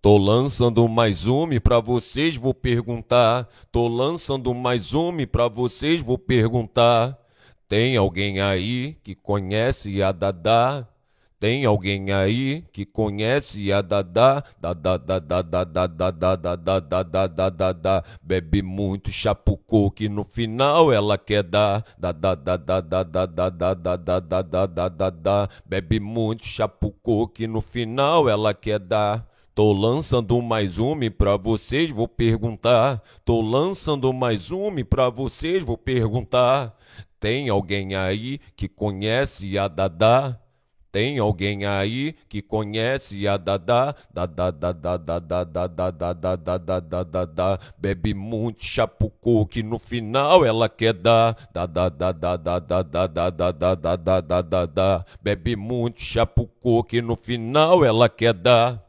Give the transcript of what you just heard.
Tô lançando mais uma para vocês vou perguntar. Tô lançando mais uma para vocês vou perguntar. Tem alguém aí que conhece a Dadá? Tem alguém aí que conhece a Dadá? Dadá, dadá, dadá, dadá, dadá, dadá, dadá, Bebe muito chapucô que no final ela quer dar. Dadá, dadá, dadá, dadá, dadá, dadá, dadá, Bebe muito chapucô que no final ela quer dar. Tô lançando mais um pra vocês, vou perguntar. Tô lançando mais um pra vocês, vou perguntar. Tem alguém aí que conhece a Dada? Tem alguém aí que conhece a da da da da da da da da da. Bebe muito chapucu que no final ela quer dar. da da da da da da da da. Bebe muito chapucu que no final ela quer dar.